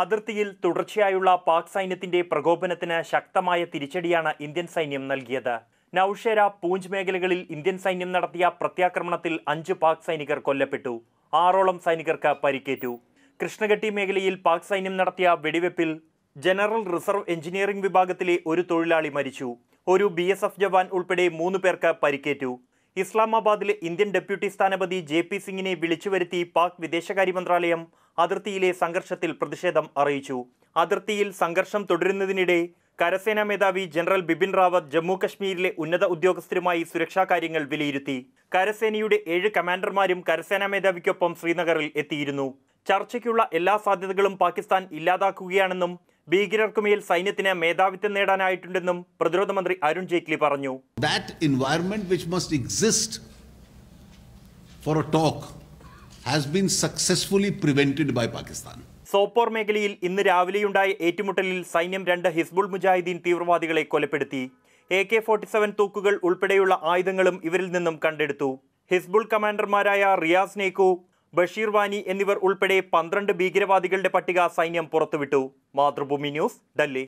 അതിർത്തിയിൽ തുടർച്ചയായുള്ള പാക് സൈന്യത്തിന്റെ പ്രകോപനത്തിന് ശക്തമായ തിരിച്ചടിയാണ് ഇന്ത്യൻ സൈന്യം നൽകിയത് നൌഷേര പൂഞ്ച് മേഖലകളിൽ ഇന്ത്യൻ സൈന്യം നടത്തിയ പ്രത്യാക്രമണത്തിൽ അഞ്ച് പാക് സൈനികർ കൊല്ലപ്പെട്ടു ആറോളം സൈനികർക്ക് പരിക്കേറ്റു കൃഷ്ണഗട്ടി മേഖലയിൽ പാക് സൈന്യം നടത്തിയ വെടിവെപ്പിൽ ജനറൽ റിസർവ് എഞ്ചിനീയറിംഗ് വിഭാഗത്തിലെ ഒരു തൊഴിലാളി മരിച്ചു ഒരു ബി ജവാൻ ഉൾപ്പെടെ മൂന്ന് പേർക്ക് പരിക്കേറ്റു ഇസ്ലാമാബാദിലെ ഇന്ത്യൻ ഡെപ്യൂട്ടി സ്ഥാനപതി ജെ പി സിംഗിനെ വിളിച്ചു വരുത്തി പാക് വിദേശകാര്യ മന്ത്രാലയം അതിർത്തിയിലെ സംഘർഷത്തിൽ പ്രതിഷേധം അറിയിച്ചു അതിർത്തിയിൽ സംഘർഷം തുടരുന്നതിനിടെ കരസേനാ മേധാവി ജനറൽ ബിപിൻ റാവത്ത് ജമ്മു കശ്മീരിലെ ഉന്നത ഉദ്യോഗസ്ഥരുമായി സുരക്ഷാ കാര്യങ്ങൾ വിലയിരുത്തി കരസേനയുടെ ഏഴ് കമാൻഡർമാരും കരസേനാ മേധാവിക്കൊപ്പം ശ്രീനഗറിൽ എത്തിയിരുന്നു ചർച്ചയ്ക്കുള്ള എല്ലാ സാധ്യതകളും പാകിസ്ഥാൻ ഇല്ലാതാക്കുകയാണെന്നും ഭീകരർക്കുമേൽ സൈന്യത്തിന് മേധാവിത്വം നേടാനായിട്ടുണ്ടെന്നും പ്രതിരോധ മന്ത്രി അരുൺ ജെയ്റ്റ്ലി പറഞ്ഞു that environment which must exist for a talk has been successfully prevented by Pakistan Sopore മേഖലയിൽ ഇന്ന് രാവിലെയുണ്ടായ ഏറ്റുമുട്ടലിൽ സൈന്യം രണ്ട് ഹിസ്ബുൾ മുജാഹിദ്ദീൻ തീവ്രവാദികളെ കൊലപ്പെടുത്തി എ കെ ഫോർട്ടി സെവൻ തൂക്കുകൾ ഉൾപ്പെടെയുള്ള ആയുധങ്ങളും ഇവരിൽ നിന്നും കണ്ടെടുത്തു ഹിസ്ബുൾ കമാൻഡർമാരായ റിയാസ് നേക്കു ബഷീർ വാനി എന്നിവർ ഉൾപ്പെടെ പന്ത്രണ്ട് ഭീകരവാദികളുടെ പട്ടിക സൈന്യം പുറത്തുവിട്ടു മാതൃഭൂമി ന്യൂസ് ഡൽഹി